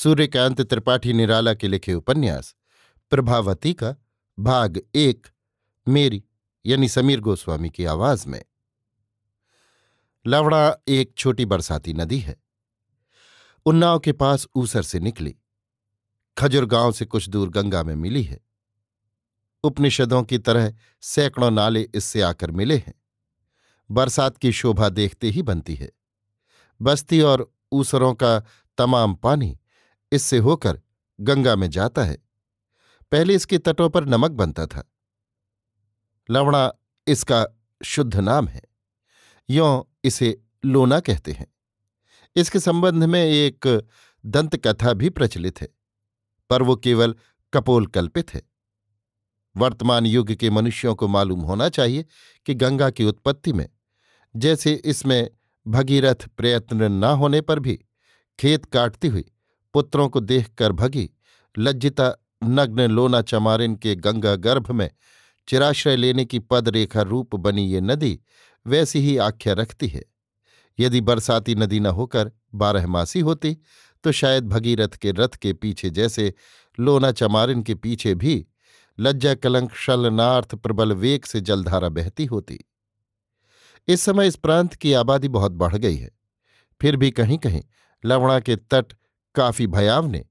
सूर्यकांत त्रिपाठी निराला के लिखे उपन्यास प्रभावती का भाग एक मेरी यानी समीर गोस्वामी की आवाज में लवड़ा एक छोटी बरसाती नदी है उन्नाव के पास ऊसर से निकली खजुर गांव से कुछ दूर गंगा में मिली है उपनिषदों की तरह सैकड़ों नाले इससे आकर मिले हैं बरसात की शोभा देखते ही बनती है बस्ती और ऊसरों का तमाम पानी इससे होकर गंगा में जाता है पहले इसके तटों पर नमक बनता था लवणा इसका शुद्ध नाम है यो इसे लोना कहते हैं इसके संबंध में एक दंत कथा भी प्रचलित है पर वो केवल कपोल कल्पित है वर्तमान युग के मनुष्यों को मालूम होना चाहिए कि गंगा की उत्पत्ति में जैसे इसमें भगीरथ प्रयत्न न होने पर भी खेत काटती हुई पुत्रों को देख कर भगी लज्जिता नग्न लोना चमारिन के गंगा गर्भ में चिराश्रय लेने की पद रेखा रूप बनी ये नदी वैसी ही आख्या रखती है यदि बरसाती नदी न होकर बारहमासी होती तो शायद भगीरथ के रथ के पीछे जैसे लोना चमारिन के पीछे भी लज्जा कलंक शलनार्थ प्रबल वेग से जलधारा बहती होती इस समय इस प्रांत की आबादी बहुत बढ़ गई है फिर भी कहीं कहीं लवणा के तट काफी भयावने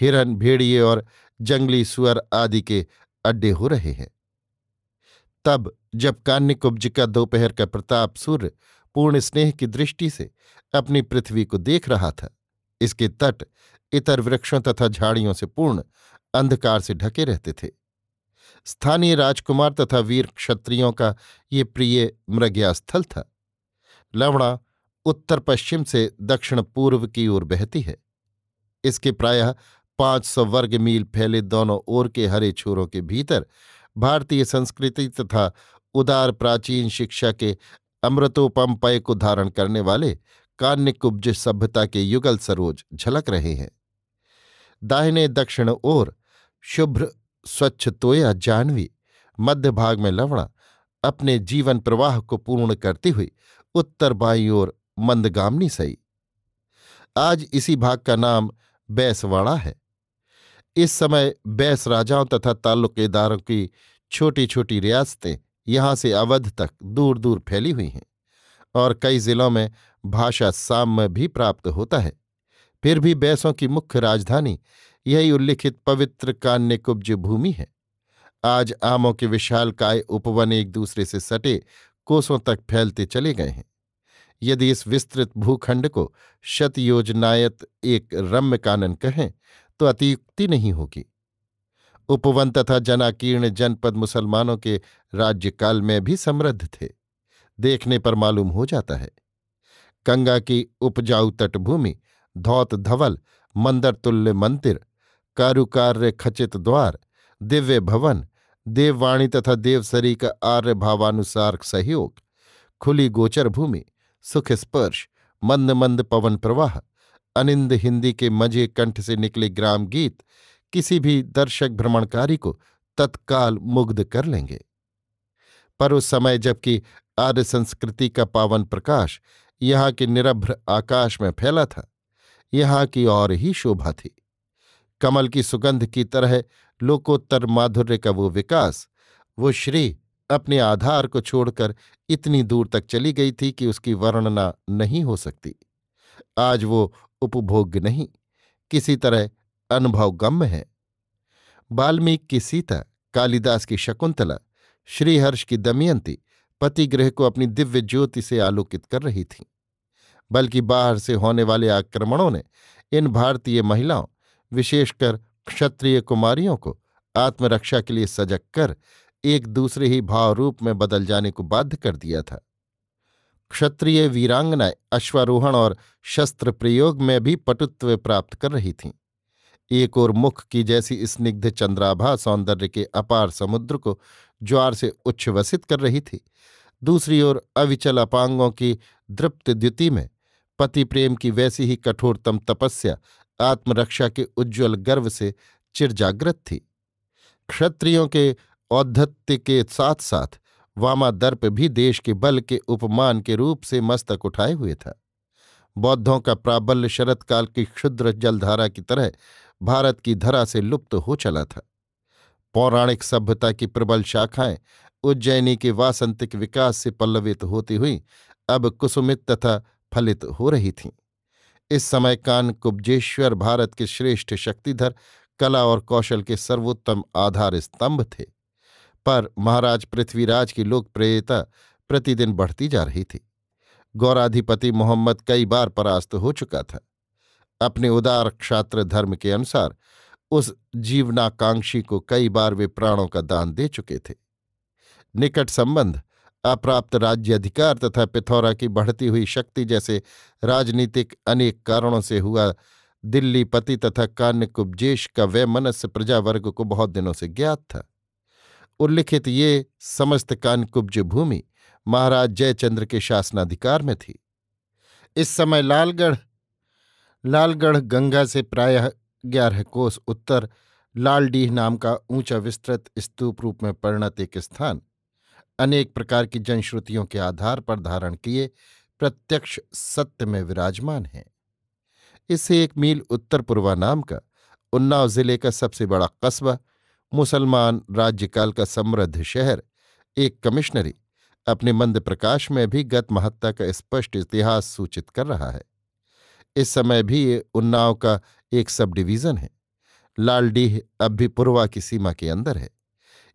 हिरन भेड़िए और जंगली सुअर आदि के अड्डे हो रहे हैं तब जब कान्यकुब्ज का दोपहर का प्रताप सूर्य पूर्ण स्नेह की दृष्टि से अपनी पृथ्वी को देख रहा था इसके तट इतर वृक्षों तथा झाड़ियों से पूर्ण अंधकार से ढके रहते थे स्थानीय राजकुमार तथा वीर क्षत्रियों का ये प्रिय मृग्यास्थल था लवणा उत्तर पश्चिम से दक्षिण पूर्व की ओर बहती है इसके प्रायः पांच सौ वर्ग मील फैले दोनों ओर के हरे छोरों के भीतर भारतीय संस्कृति तथा उदार प्राचीन शिक्षा के पय को धारण करने वाले कान्यकुब्ज सभ्यता के युगल सरोज झलक रहे हैं दाहिने दक्षिण ओर शुभ्र स्वच्छ तोया जाह्नवी मध्य भाग में लवणा अपने जीवन प्रवाह को पूर्ण करती हुई उत्तर बाई ओर मंदगामनी सही आज इसी भाग का नाम बैसवाड़ा है इस समय बैस राजाओं तथा ताल्लुकेदारों की छोटी छोटी रियासतें यहाँ से अवध तक दूर दूर फैली हुई हैं और कई जिलों में भाषा साम्य भी प्राप्त होता है फिर भी बैसों की मुख्य राजधानी यही उल्लिखित पवित्र कान्यकुब्ज भूमि है आज आमों के विशाल काय उपवन एक दूसरे से सटे कोसों तक फैलते चले गए हैं यदि इस विस्तृत भूखंड को शतयोजनायत एक रम्य कानन कहें तो अतियुक्ति नहीं होगी उपवन तथा जनाकीर्ण जनपद मुसलमानों के राज्यकाल में भी समृद्ध थे देखने पर मालूम हो जाता है गंगा की उपजाऊ तटभूमि धौत धवल मंदर तुल्य मंदिर कारुकार्य खचित द्वार दिव्य भवन देववाणी तथा देवसरी का आर्य भावानुसार सहयोग खुली गोचर भूमि सुख स्पर्श मंद मंद पवन प्रवाह अनिंद हिंदी के मजे कंठ से निकले ग्राम गीत किसी भी दर्शक भ्रमणकारी को तत्काल मुग्ध कर लेंगे पर उस समय जबकि आर्य संस्कृति का पावन प्रकाश यहाँ के निरभ्र आकाश में फैला था यहाँ की और ही शोभा थी कमल की सुगंध की तरह लोकोत्तर माधुर्य का वो विकास वो श्री अपने आधार को छोड़कर इतनी दूर तक चली गई थी कि उसकी वर्णना नहीं हो सकती आज वो उपभोग्य नहीं किसी तरह अनुभव गम्य है वाल्मीकि की सीता कालिदास की शकुंतला श्रीहर्ष की दमयंती पतिगृह को अपनी दिव्य ज्योति से आलोकित कर रही थी बल्कि बाहर से होने वाले आक्रमणों ने इन भारतीय महिलाओं विशेषकर क्षत्रिय कुमारियों को आत्मरक्षा के लिए सजग कर एक दूसरे ही भाव रूप में बदल जाने को बाध्य कर दिया था क्षत्रिय वीरांगनाएं अश्वारोहण और शस्त्र प्रयोग में भी पटुत्व प्राप्त कर रही थीं एक और मुख की जैसी स्निग्ध चंद्राभा सौंदर्य के अपार समुद्र को ज्वार से उच्छ्वसित कर रही थी दूसरी ओर अविचल अपांगों की दृप्त द्युति में पति प्रेम की वैसी ही कठोरतम तपस्या आत्मरक्षा के उज्ज्वल गर्व से चिर जागृत थी क्षत्रियों के औद्धत्य के साथ साथ वामादर्प भी देश के बल के उपमान के रूप से मस्तक उठाए हुए था बौद्धों का प्राबल्य शरतकाल की क्षुद्र जलधारा की तरह भारत की धरा से लुप्त हो चला था पौराणिक सभ्यता की प्रबल शाखाएं उज्जैनी के वासंतिक विकास से पल्लवित होती हुई अब कुसुमित तथा फलित हो रही थीं इस समय कान कुब्जेश्वर भारत के श्रेष्ठ शक्तिधर कला और कौशल के सर्वोत्तम आधार स्तंभ थे पर महाराज पृथ्वीराज की लोकप्रियता प्रतिदिन बढ़ती जा रही थी गौराधिपति मोहम्मद कई बार परास्त हो चुका था अपने उदार क्षात्र धर्म के अनुसार उस जीवनाकांक्षी को कई बार वे प्राणों का दान दे चुके थे निकट संबंध अप्राप्त राज्य अधिकार तथा पिथौरा की बढ़ती हुई शक्ति जैसे राजनीतिक अनेक कारणों से हुआ दिल्ली पति तथा कान्य कुब्जेश का मनस्य प्रजावर्ग को बहुत दिनों से ज्ञात था उल्लिखित ये समस्त कानकुब्ज भूमि महाराज जयचंद्र के शासनाधिकार में थी इस समय लालगढ़ लालगढ़ गंगा से प्रायः ग्यारह कोस उत्तर लालडीह नाम का ऊंचा विस्तृत स्तूप रूप में परिणत एक स्थान अनेक प्रकार की जनश्रुतियों के आधार पर धारण किए प्रत्यक्ष सत्य में विराजमान है इसे एक मील उत्तर पूर्वा नाम का उन्नाव जिले का सबसे बड़ा कस्बा मुसलमान राज्यकाल का समृद्ध शहर एक कमिश्नरी अपने मंद प्रकाश में भी गत महत्ता का स्पष्ट इतिहास सूचित कर रहा है इस समय भी ये उन्नाव का एक सब डिवीज़न है लालडीह अब भी पूर्वा की सीमा के अंदर है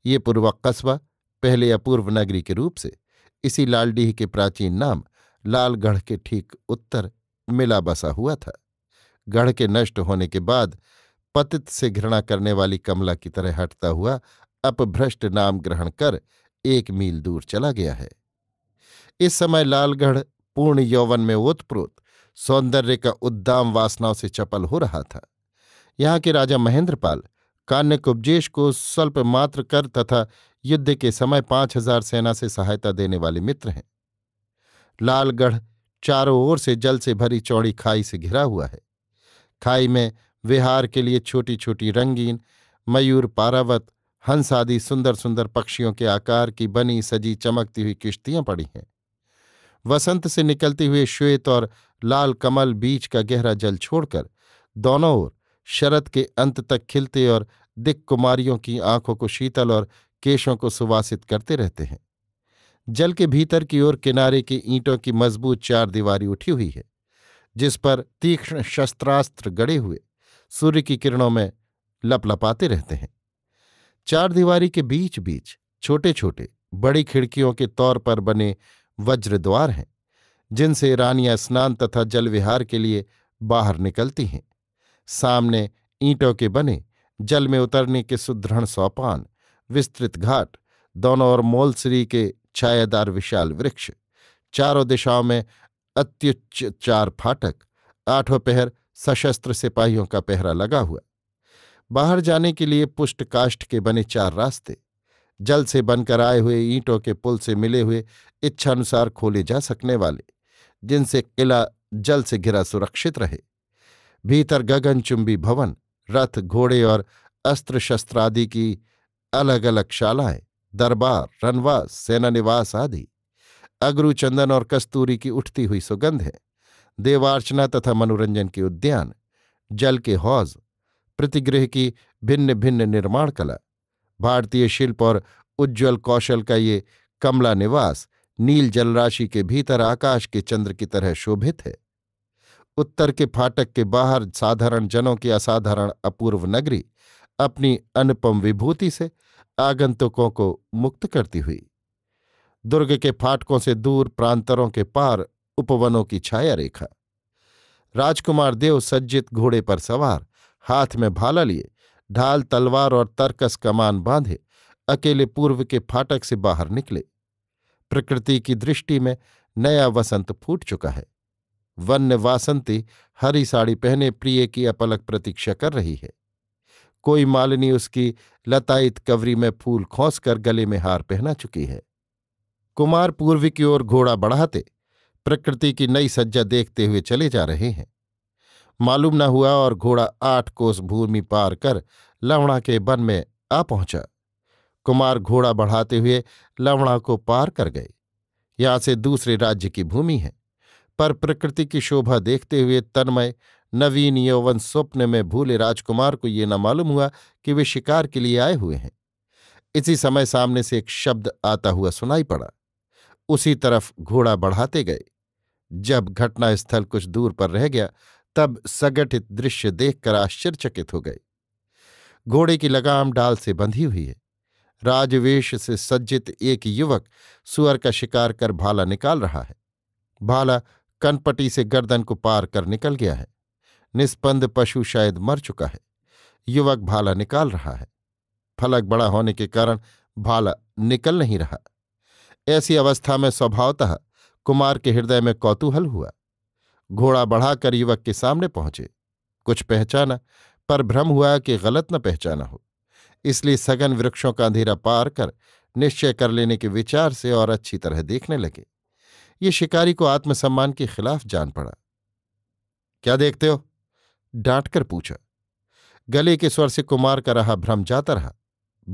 ये पूर्वा कस्बा पहले अपूर्व नगरी के रूप से इसी लालडीह के प्राचीन नाम लालगढ़ के ठीक उत्तर मिला बसा हुआ था गढ़ के नष्ट होने के बाद पतित से घृणा करने वाली कमला की तरह हटता हुआ अपभ्रष्ट नाम ग्रहण कर एक मील दूर चला गया है इस समय लालगढ़ पूर्ण यौवन में ओतप्रोत सौंदर्य का उद्दाम वासनाओं से चपल हो रहा था यहाँ के राजा महेंद्रपाल कान्यकुब्जेश को स्वल्प मात्र कर तथा युद्ध के समय पांच हजार सेना से सहायता देने वाले मित्र हैं लालगढ़ चारों ओर से जल से भरी चौड़ी खाई से घिरा हुआ है खाई में विहार के लिए छोटी छोटी रंगीन मयूर पारावत हंस आदि सुंदर सुंदर पक्षियों के आकार की बनी सजी चमकती हुई किश्तियां पड़ी हैं वसंत से निकलते हुए श्वेत और लाल कमल बीच का गहरा जल छोड़कर दोनों ओर शरद के अंत तक खिलते और दिक कुमारियों की आंखों को शीतल और केशों को सुवासित करते रहते हैं जल के भीतर की ओर किनारे की ईंटों की मजबूत चार दीवारी उठी हुई है जिस पर तीक्ष्ण शस्त्रास्त्र गड़े हुए सूर्य की किरणों में लपलपाते रहते हैं चार दीवारी के बीच बीच छोटे छोटे बड़ी खिड़कियों के तौर पर बने वज्रद्वार हैं जिनसे रानियां स्नान तथा जल विहार के लिए बाहर निकलती हैं सामने ईंटों के बने जल में उतरने के सुदृढ़ सोपान विस्तृत घाट दोनों और मोलसरी के छायादार विशाल वृक्ष चारों दिशाओं में अत्युच्च चार फाटक आठों पहर सशस्त्र सिपाहियों का पहरा लगा हुआ बाहर जाने के लिए पुष्ट काष्ठ के बने चार रास्ते जल से बनकर आए हुए ईंटों के पुल से मिले हुए इच्छानुसार खोले जा सकने वाले जिनसे किला जल से घिरा सुरक्षित रहे भीतर गगनचुंबी भवन रथ घोड़े और अस्त्र शस्त्र आदि की अलग अलग शालाएं दरबार रनवास सेनानिवास आदि अगरू चंदन और कस्तूरी की उठती हुई सुगंध है देवार्चना तथा मनोरंजन के उद्यान जल के हौज प्रतिगृह की भिन्न भिन्न निर्माण कला भारतीय शिल्प और उज्ज्वल कौशल का ये कमला निवास नील जलराशि के भीतर आकाश के चंद्र की तरह शोभित है उत्तर के फाटक के बाहर साधारण जनों की असाधारण अपूर्व नगरी अपनी अनुपम विभूति से आगंतुकों को मुक्त करती हुई दुर्ग के फाटकों से दूर प्रांतरों के पार उपवनों की छाया रेखा राजकुमार देव सज्जित घोड़े पर सवार हाथ में भाला लिए ढाल तलवार और तरकस कमान बांधे अकेले पूर्व के फाटक से बाहर निकले प्रकृति की दृष्टि में नया वसंत फूट चुका है वन्य वासंती हरी साड़ी पहने प्रिय की अपलक प्रतीक्षा कर रही है कोई मालिनी उसकी लतायित कवरी में फूल खोस कर गले में हार पहना चुकी है कुमार पूर्व की ओर घोड़ा बढ़ाते प्रकृति की नई सज्जा देखते हुए चले जा रहे हैं मालूम न हुआ और घोड़ा आठ कोस भूमि पार कर लवणा के वन में आ पहुंचा कुमार घोड़ा बढ़ाते हुए लवणा को पार कर गए यहां से दूसरे राज्य की भूमि है पर प्रकृति की शोभा देखते हुए तन्मय नवीन यौवन स्वप्न में भूले राजकुमार को ये न मालूम हुआ कि वे शिकार के लिए आए हुए हैं इसी समय सामने से एक शब्द आता हुआ सुनाई पड़ा उसी तरफ घोड़ा बढ़ाते गए जब घटनास्थल कुछ दूर पर रह गया तब सगठित दृश्य देखकर आश्चर्यचकित हो गए घोड़े की लगाम डाल से बंधी हुई है राजवेश से सज्जित एक युवक सुअर का शिकार कर भाला निकाल रहा है भाला कनपटी से गर्दन को पार कर निकल गया है निस्पंद पशु शायद मर चुका है युवक भाला निकाल रहा है फलक बड़ा होने के कारण भाला निकल नहीं रहा ऐसी अवस्था में स्वभावतः कुमार के हृदय में कौतूहल हुआ घोड़ा बढ़ाकर युवक के सामने पहुंचे कुछ पहचाना पर भ्रम हुआ कि गलत न पहचाना हो इसलिए सघन वृक्षों का अंधेरा पार कर निश्चय कर लेने के विचार से और अच्छी तरह देखने लगे ये शिकारी को आत्मसम्मान के खिलाफ जान पड़ा क्या देखते हो डांट कर पूछा गले के स्वर से कुमार का रहा भ्रम जाता रहा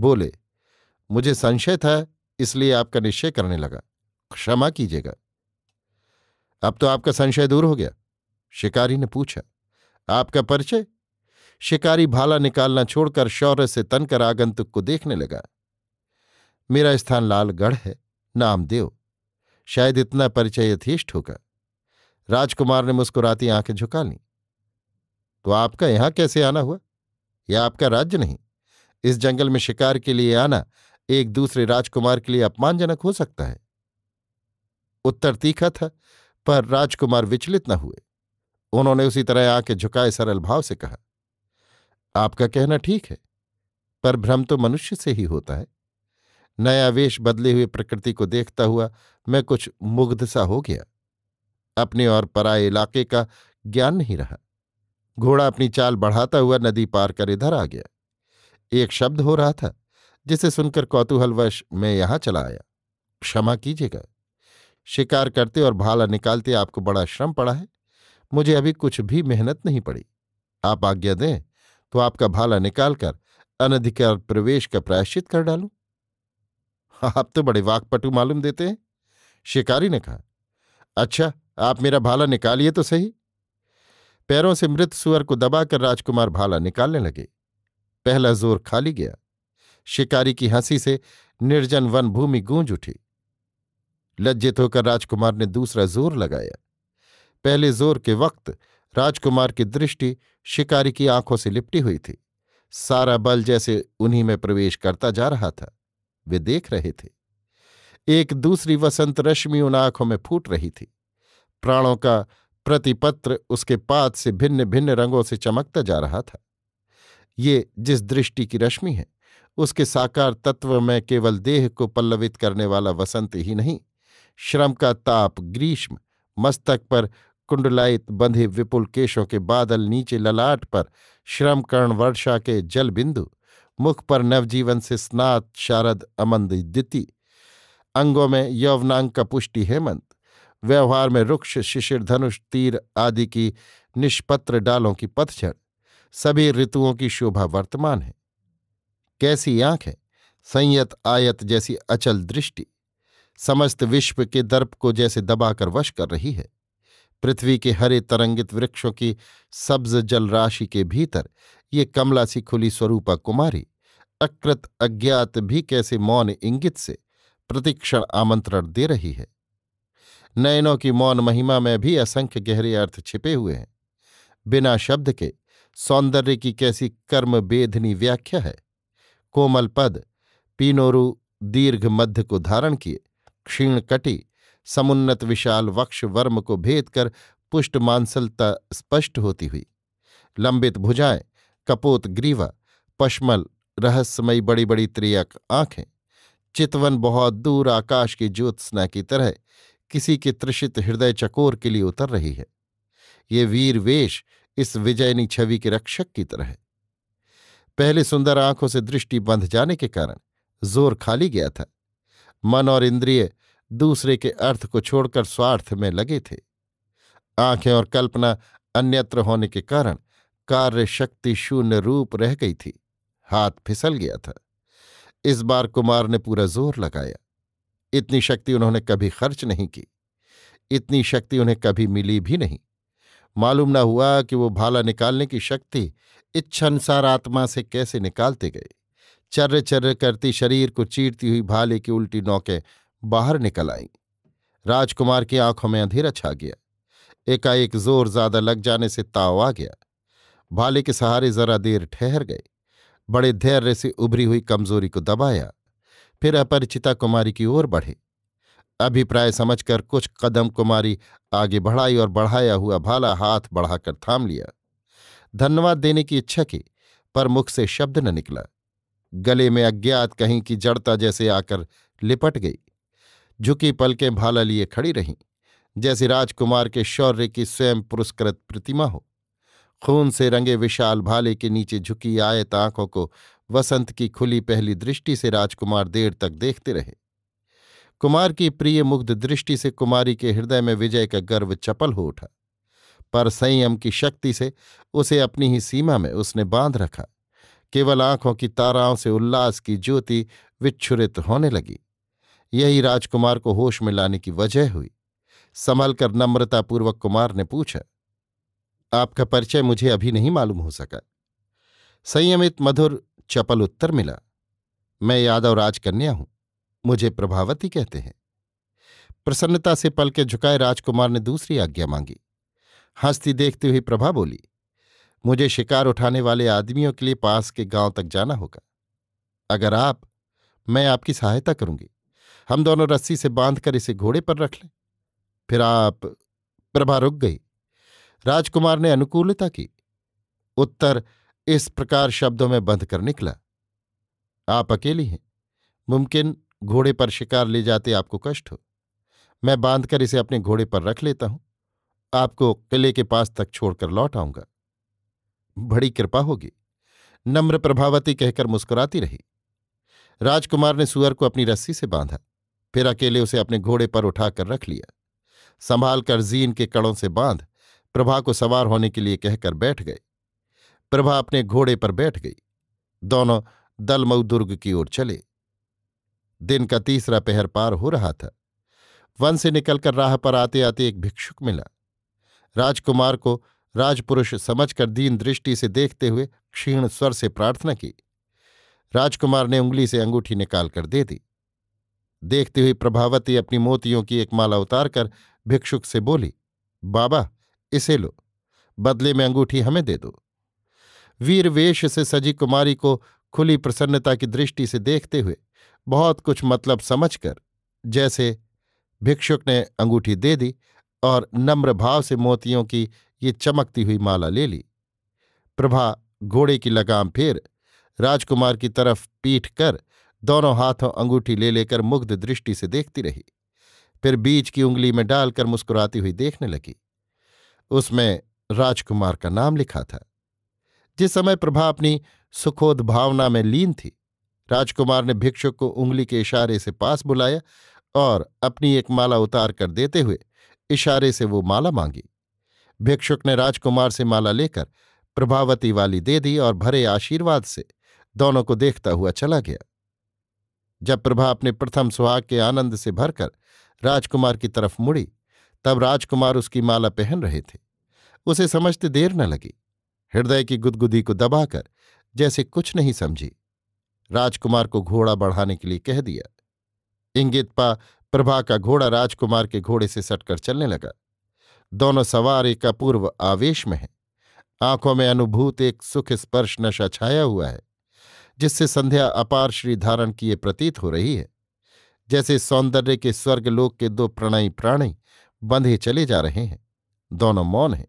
बोले मुझे संशय था इसलिए आपका निश्चय करने लगा क्षमा कीजिएगा अब तो आपका संशय दूर हो गया शिकारी ने पूछा आपका परिचय शिकारी भाला निकालना छोड़कर शौर्य से तनकर आगंतुक को देखने लगा मेरा स्थान लालगढ़ है नाम देव शायद इतना परिचय यथेष्ट होगा राजकुमार ने मुस्कुराती आंखें झुका ली तो आपका यहां कैसे आना हुआ यह आपका राज्य नहीं इस जंगल में शिकार के लिए आना एक दूसरे राजकुमार के लिए अपमानजनक हो सकता है उत्तर तीखा था पर राजकुमार विचलित न हुए उन्होंने उसी तरह आंखें झुकाए सरल भाव से कहा आपका कहना ठीक है पर भ्रम तो मनुष्य से ही होता है नया वेश बदले हुए प्रकृति को देखता हुआ मैं कुछ मुग्ध सा हो गया अपने और पराए इलाके का ज्ञान नहीं रहा घोड़ा अपनी चाल बढ़ाता हुआ नदी पार कर इधर आ गया एक शब्द हो रहा था जिसे सुनकर कौतूहलवश मैं यहां चला आया क्षमा कीजिएगा शिकार करते और भाला निकालते आपको बड़ा श्रम पड़ा है मुझे अभी कुछ भी मेहनत नहीं पड़ी आप आज्ञा दें तो आपका भाला निकालकर अनधिकार प्रवेश का प्रायश्चित कर डालूं आप तो बड़े वाकपटु मालूम देते हैं शिकारी ने कहा अच्छा आप मेरा भाला निकालिए तो सही पैरों से मृत सुअर को दबाकर राजकुमार भाला निकालने लगे पहला जोर खाली गया शिकारी की हंसी से निर्जन वन भूमि गूंज उठी लज्जित होकर राजकुमार ने दूसरा जोर लगाया पहले जोर के वक्त राजकुमार की दृष्टि शिकारी की आंखों से लिपटी हुई थी सारा बल जैसे उन्हीं में प्रवेश करता जा रहा था वे देख रहे थे एक दूसरी वसंत रश्मि उन आंखों में फूट रही थी प्राणों का प्रतिपत्र उसके पात से भिन्न भिन्न रंगों से चमकता जा रहा था ये जिस दृष्टि की रश्मि है उसके साकार तत्व में केवल देह को पल्लवित करने वाला वसंत ही नहीं श्रम का ताप ग्रीष्म मस्तक पर कुंडलायित बंधे विपुल केशों के बादल नीचे ललाट पर श्रम कर्ण वर्षा के जल बिंदु मुख पर नवजीवन से स्नात शारद अमंद दिति अंगों में यौवनांग का पुष्टि हेमंत व्यवहार में रुक्ष शिशिर धनुष तीर आदि की निष्पत्र डालों की पतझड़ सभी ऋतुओं की शोभा वर्तमान है कैसी आंख है संयत आयत जैसी अचल दृष्टि समस्त विश्व के दर्प को जैसे दबाकर वश कर रही है पृथ्वी के हरे तरंगित वृक्षों की सब्ज जल राशि के भीतर ये कमला सी खुली स्वरूपा कुमारी अकृत अज्ञात भी कैसे मौन इंगित से प्रतिक्षण आमंत्रण दे रही है नयनों की मौन महिमा में भी असंख्य गहरे अर्थ छिपे हुए हैं बिना शब्द के सौंदर्य की कैसी कर्म बेधनी व्याख्या है कोमल पद पीनोरु दीर्घ मध्य को धारण किए क्षीणकटी समुन्नत विशाल वक्ष वर्म को भेद कर पुष्ट मांसलता स्पष्ट होती हुई लंबित भुजाएं कपोत ग्रीवा पशमल रहस्यमयी बड़ी बड़ी त्रियक आंखें चितवन बहुत दूर आकाश की ज्योत्सना की तरह किसी के त्रिषित हृदय चकोर के लिए उतर रही है ये वीर वेश इस विजयनी छवि के रक्षक की तरह है पहले सुंदर आंखों से दृष्टि बंध जाने के कारण जोर खाली गया था मन और इंद्रिय दूसरे के अर्थ को छोड़कर स्वार्थ में लगे थे आंखें और कल्पना अन्यत्र होने के कारण कार्य शक्ति शून्य रूप रह गई थी हाथ फिसल गया था इस बार कुमार ने पूरा जोर लगाया इतनी शक्ति उन्होंने कभी खर्च नहीं की इतनी शक्ति उन्हें कभी मिली भी नहीं मालूम न हुआ कि वो भाला निकालने की शक्ति इच्छानुसार आत्मा से कैसे निकालते गए चर्र चर्र करती शरीर को चीरती हुई भाले की उल्टी नौकें बाहर निकल आईं राजकुमार की आंखों में अंधेरा छा गया एकाएक जोर ज्यादा लग जाने से ताव आ गया भाले के सहारे जरा देर ठहर गए बड़े धैर्य से उभरी हुई कमजोरी को दबाया फिर अपरिचिता कुमारी की ओर बढ़े अभिप्राय समझकर कुछ कदम कुमारी आगे बढ़ाई और बढ़ाया हुआ भाला हाथ बढ़ाकर थाम लिया धन्यवाद देने की इच्छा की पर मुख से शब्द न निकला गले में अज्ञात कहीं की जड़ता जैसे आकर लिपट गई झुकी पलकें भाला लिए खड़ी रहीं जैसे राजकुमार के शौर्य की स्वयं पुरस्कृत प्रतिमा हो खून से रंगे विशाल भाले के नीचे झुकी आयत आंखों को वसंत की खुली पहली दृष्टि से राजकुमार देर तक देखते रहे कुमार की प्रिय मुग्ध दृष्टि से कुमारी के हृदय में विजय का गर्व चपल हो उठा पर संयम की शक्ति से उसे अपनी ही सीमा में उसने बांध रखा केवल आंखों की ताराओं से उल्लास की ज्योति विच्छुरित होने लगी यही राजकुमार को होश में लाने की वजह हुई संभल कर नम्रतापूर्वक कुमार ने पूछा आपका परिचय मुझे अभी नहीं मालूम हो सका संयमित मधुर चपल उत्तर मिला मैं यादव राजकन्या हूं मुझे प्रभावती कहते हैं प्रसन्नता से पल के झुकाए राजकुमार ने दूसरी आज्ञा मांगी हंसती देखती हुई प्रभा बोली मुझे शिकार उठाने वाले आदमियों के लिए पास के गांव तक जाना होगा अगर आप मैं आपकी सहायता करूंगी हम दोनों रस्सी से बांधकर इसे घोड़े पर रख लें फिर आप प्रभा रुक गई राजकुमार ने अनुकूलता की उत्तर इस प्रकार शब्दों में बंध कर निकला आप अकेली हैं मुमकिन घोड़े पर शिकार ले जाते आपको कष्ट हो मैं बांधकर इसे अपने घोड़े पर रख लेता हूं आपको किले के पास तक छोड़कर लौट आऊंगा बड़ी कृपा होगी नम्र प्रभावती कहकर मुस्कुराती रही राजकुमार ने सुअर को अपनी रस्सी से बांधा फिर अकेले उसे अपने घोड़े पर उठाकर रख लिया संभाल कर जीन के कड़ों से बांध प्रभा को सवार होने के लिए कहकर बैठ गए प्रभा अपने घोड़े पर बैठ गई दोनों दलमऊ दुर्ग की ओर चले दिन का तीसरा पहर पार हो रहा था वन से निकलकर राह पर आते आते एक भिक्षुक मिला राजकुमार को राजपुरुष समझकर दीन दृष्टि से देखते हुए क्षीण स्वर से प्रार्थना की राजकुमार ने उंगली से अंगूठी निकाल कर दे दी देखती हुई प्रभावती अपनी मोतियों की एक माला उतारकर भिक्षुक से बोली बाबा इसे लो बदले में अंगूठी हमें दे दो वीर वेश से सजी कुमारी को खुली प्रसन्नता की दृष्टि से देखते हुए बहुत कुछ मतलब समझकर जैसे भिक्षुक ने अंगूठी दे दी और नम्र भाव से मोतियों की ये चमकती हुई माला ले ली प्रभा घोड़े की लगाम फेर राजकुमार की तरफ पीठ कर दोनों हाथों अंगूठी ले लेकर मुग्ध दृष्टि से देखती रही फिर बीज की उंगली में डालकर मुस्कुराती हुई देखने लगी उसमें राजकुमार का नाम लिखा था जिस समय प्रभा अपनी सुखोद भावना में लीन थी राजकुमार ने भिक्षुक को उंगली के इशारे से पास बुलाया और अपनी एक माला उतार कर देते हुए इशारे से वो माला मांगी भिक्षुक ने राजकुमार से माला लेकर प्रभावती वाली दे दी और भरे आशीर्वाद से दोनों को देखता हुआ चला गया जब प्रभा अपने प्रथम सुहाग के आनंद से भरकर राजकुमार की तरफ मुड़ी तब राजकुमार उसकी माला पहन रहे थे उसे समझते देर न लगी हृदय की गुदगुदी को दबाकर जैसे कुछ नहीं समझी राजकुमार को घोड़ा बढ़ाने के लिए कह दिया इंगित पा प्रभा का घोड़ा राजकुमार के घोड़े से सटकर चलने लगा दोनों सवार एक अपूर्व आवेश में हैं आंखों में अनुभूत एक सुख स्पर्श नशा छाया हुआ है जिससे संध्या अपार श्री धारण किए प्रतीत हो रही है जैसे सौंदर्य के स्वर्गलोक के दो प्रणयी प्राणी बंधे चले जा रहे हैं दोनों मौन हैं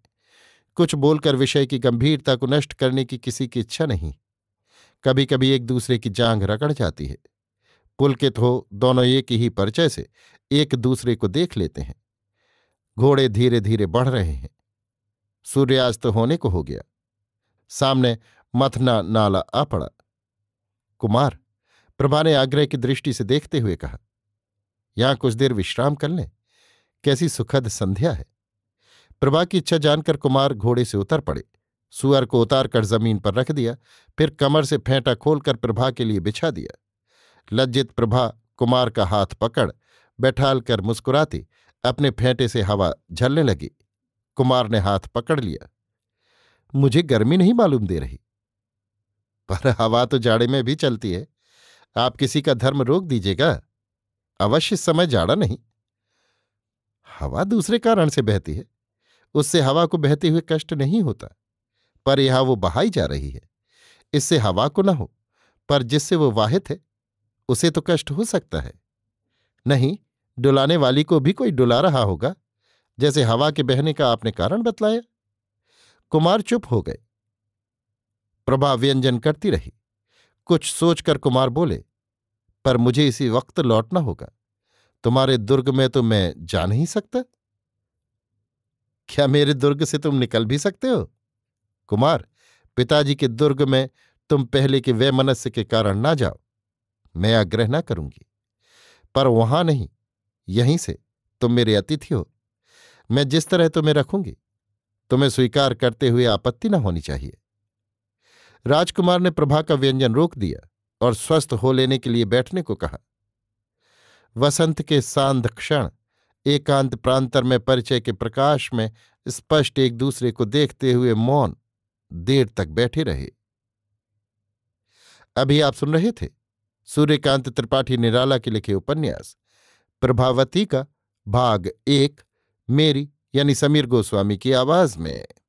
कुछ बोलकर विषय की गंभीरता को नष्ट करने की किसी की इच्छा नहीं कभी कभी एक दूसरे की जांघ रगड़ जाती है पुलकित हो दोनों एक ही परिचय से एक दूसरे को देख लेते हैं घोड़े धीरे धीरे बढ़ रहे हैं सूर्यास्त तो होने को हो गया सामने मथना नाला आ पड़ा कुमार प्रभा ने आग्रह की दृष्टि से देखते हुए कहा यहां कुछ देर विश्राम कर लें कैसी सुखद संध्या है प्रभा की इच्छा जानकर कुमार घोड़े से उतर पड़े सुअर को उतार कर जमीन पर रख दिया फिर कमर से फेंटा खोलकर प्रभा के लिए बिछा दिया लज्जित प्रभा कुमार का हाथ पकड़ बैठाल कर मुस्कुराती अपने फेंटे से हवा झलने लगी कुमार ने हाथ पकड़ लिया मुझे गर्मी नहीं मालूम दे रही पर हवा तो जाड़े में भी चलती है आप किसी का धर्म रोक दीजिएगा अवश्य समय जाड़ा नहीं हवा दूसरे कारण से बहती है उससे हवा को बहते हुए कष्ट नहीं होता पर यह वो बहाई जा रही है इससे हवा को ना हो पर जिससे वो वाहित है उसे तो कष्ट हो सकता है नहीं डुलाने वाली को भी कोई डुला रहा होगा जैसे हवा के बहने का आपने कारण बतलाया कुमार चुप हो गए प्रभा व्यंजन करती रही कुछ सोचकर कुमार बोले पर मुझे इसी वक्त लौटना होगा तुम्हारे दुर्ग में तो मैं जा नहीं सकता क्या मेरे दुर्ग से तुम निकल भी सकते हो कुमार पिताजी के दुर्ग में तुम पहले के वैमनस्य के कारण ना जाओ मैं आग्रह ना करूंगी पर वहां नहीं यहीं से तुम मेरे अतिथि हो मैं जिस तरह तुम्हें रखूंगी तुम्हें स्वीकार करते हुए आपत्ति न होनी चाहिए राजकुमार ने प्रभा का व्यंजन रोक दिया और स्वस्थ हो लेने के लिए बैठने को कहा वसंत के सांध क्षण एकांत प्रांतर में परिचय के प्रकाश में स्पष्ट एक दूसरे को देखते हुए मौन देर तक बैठे रहे अभी आप सुन रहे थे सूर्यकांत त्रिपाठी निराला के लिखे उपन्यास प्रभावती का भाग एक मेरी यानी समीर गोस्वामी की आवाज में